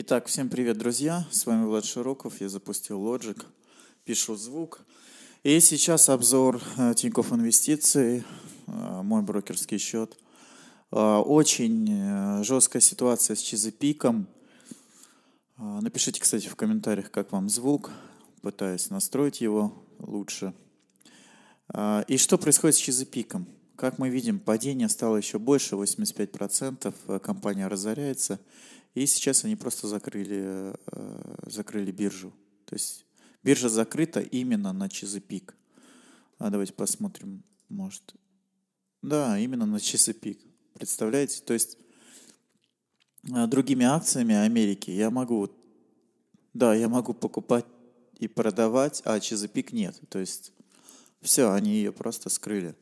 Итак, всем привет, друзья! С вами Влад Широков, я запустил Logic, пишу звук. И сейчас обзор э, Тинькофф Инвестиций, э, мой брокерский счет. Э, очень жесткая ситуация с Чизепиком. Напишите, кстати, в комментариях, как вам звук. Пытаюсь настроить его лучше. И что происходит с пиком? Как мы видим, падение стало еще больше, 85%, э, компания разоряется, и сейчас они просто закрыли, э, закрыли биржу. То есть биржа закрыта именно на Чизепик. А давайте посмотрим, может. Да, именно на Чизепик. Представляете? То есть э, другими акциями Америки я могу, да, я могу покупать и продавать, а Чизепик нет. То есть все, они ее просто скрыли.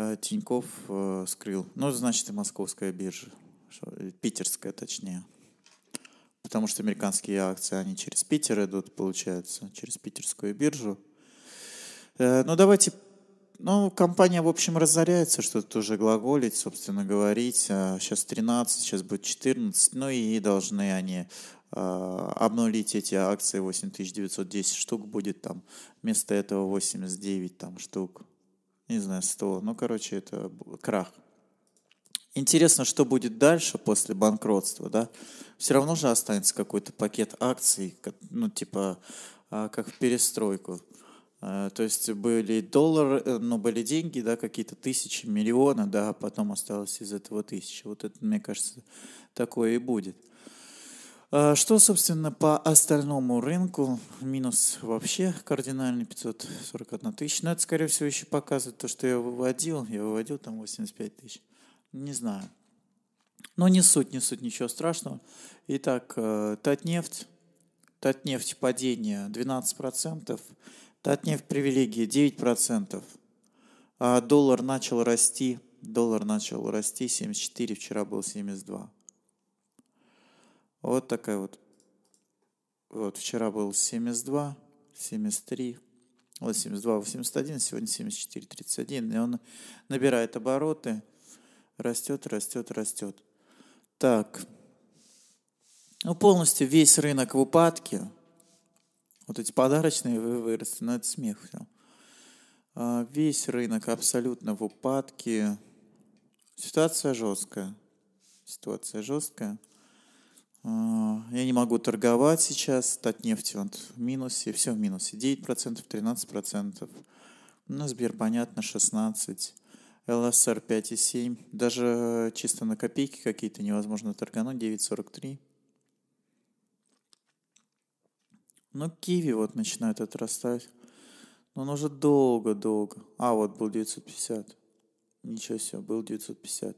Э, Тиньков э, скрыл. Ну, значит, и московская биржа. Питерская, точнее. Потому что американские акции, они через Питер идут, получается, через питерскую биржу. Э, ну, давайте... Ну, компания, в общем, разоряется, что тут уже глаголить, собственно, говорить. Сейчас 13, сейчас будет 14. Ну, и должны они обнулить эти акции 8910 штук будет там. Вместо этого 89 там штук не знаю, 100. Ну, короче, это крах. Интересно, что будет дальше после банкротства, да? Все равно же останется какой-то пакет акций, ну, типа, а, как в перестройку. А, то есть были доллары, э, но ну, были деньги, да, какие-то тысячи, миллионы, да, а потом осталось из этого тысячи. Вот это, мне кажется, такое и будет. А что, собственно, по остальному рынку? Минус вообще кардинальный 541 тысяч. Но это, скорее всего, еще показывает то, что я выводил. Я выводил там 85 тысяч. Не знаю. Но не суть, не суть, ничего страшного. Итак, э, Татнефть. Татнефть падение 12%. Татнефть привилегии 9%. А доллар начал расти. Доллар начал расти. 74, вчера был 72. Вот такая вот. Вот вчера был 72, 73, вот 72, 81, сегодня 74, 31. И он набирает обороты, растет, растет, растет. Так, ну полностью весь рынок в упадке. Вот эти подарочные вы выросли, но это смех. Все. А весь рынок абсолютно в упадке. Ситуация жесткая. Ситуация жесткая. Я не могу торговать сейчас, Татнефть вот в минусе, все в минусе. 9%, 13%. Ну, Сбер, понятно, 16%. ЛСР 5,7. Даже чисто на копейки какие-то невозможно торгануть. 9,43. Ну, киви вот начинает отрастать. Но ну, он уже долго-долго. А, вот был 950. Ничего себе, был 950.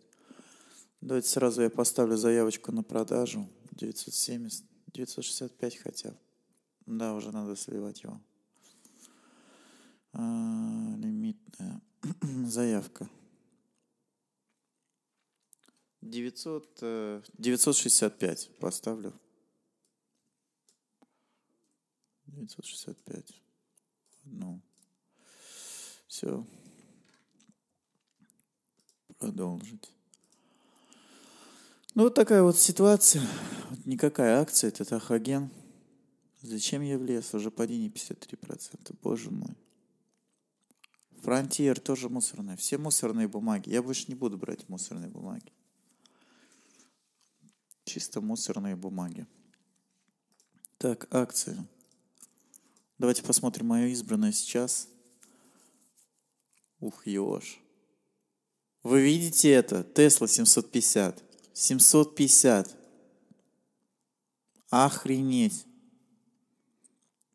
Давайте сразу я поставлю заявочку на продажу. 970, 965 хотел. Да, уже надо сливать его. А, лимитная заявка. 900, 965 э, поставлю. 965. Одну. Все. Продолжить. Ну, вот такая вот ситуация никакая акция, это Тахаген. Зачем я влез? Уже падение 53%. Боже мой. Фронтир тоже мусорная. Все мусорные бумаги. Я больше не буду брать мусорные бумаги. Чисто мусорные бумаги. Так, акции. Давайте посмотрим мое избранное сейчас. Ух, ёж. Вы видите это? Тесла 750. 750. Охренеть.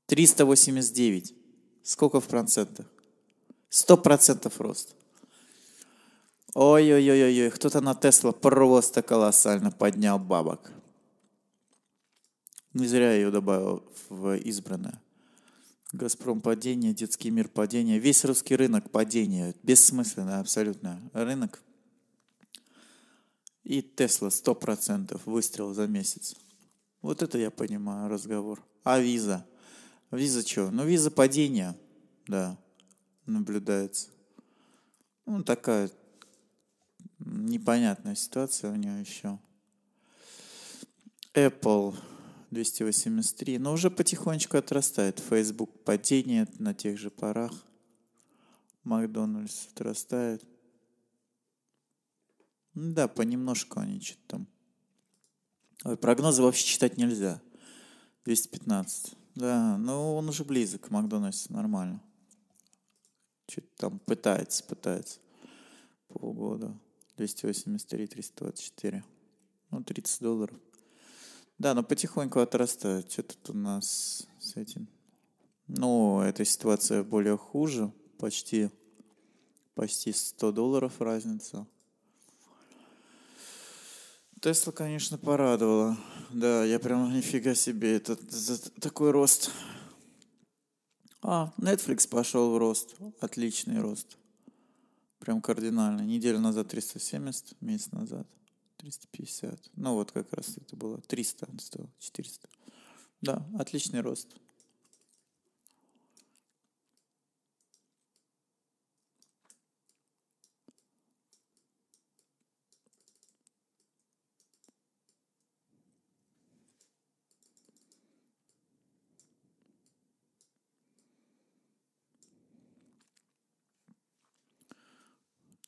389. Сколько в процентах? 100% рост. Ой-ой-ой-ой, кто-то на Тесла просто колоссально поднял бабок. Не зря я ее добавил в избранное. Газпром падение, детский мир падение, весь русский рынок падение, бессмысленно абсолютно рынок. И Тесла 100% выстрел за месяц. Вот это я понимаю разговор. А виза? Виза что? Ну, виза падения, да, наблюдается. Ну, такая непонятная ситуация у нее еще. Apple 283, но уже потихонечку отрастает. Facebook падение на тех же парах. Макдональдс отрастает. Да, понемножку они что-то там Ой, прогнозы вообще читать нельзя. 215. Да, ну он уже близок к Макдональдсу, нормально. Что-то там пытается, пытается. Полгода. 283, 324. Ну, 30 долларов. Да, но потихоньку отрастает. Что тут у нас с этим? Ну, эта ситуация более хуже. Почти, почти 100 долларов разница. Тесла, конечно, порадовала. Да, я прям нифига себе, это, это такой рост. А, Netflix пошел в рост. Отличный рост. Прям кардинально. Неделю назад 370, месяц назад 350. Ну вот как раз это было. 300 он 400. Да, отличный рост.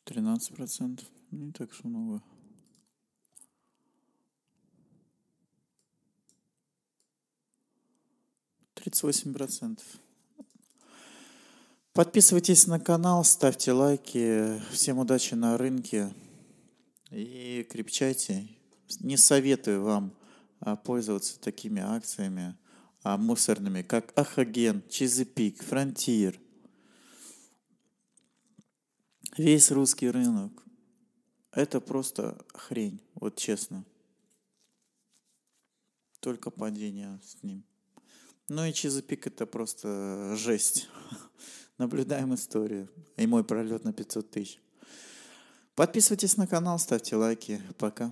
тринадцать процентов. Ну, не так что много. Тридцать восемь процентов. Подписывайтесь на канал, ставьте лайки. Всем удачи на рынке. И крепчайте. Не советую вам а, пользоваться такими акциями а, мусорными, как Ахаген, Чизепик, Фронтир – Весь русский рынок. Это просто хрень, вот честно. Только падение с ним. Ну и Чизапик это просто жесть. Наблюдаем историю. И мой пролет на 500 тысяч. Подписывайтесь на канал, ставьте лайки. Пока.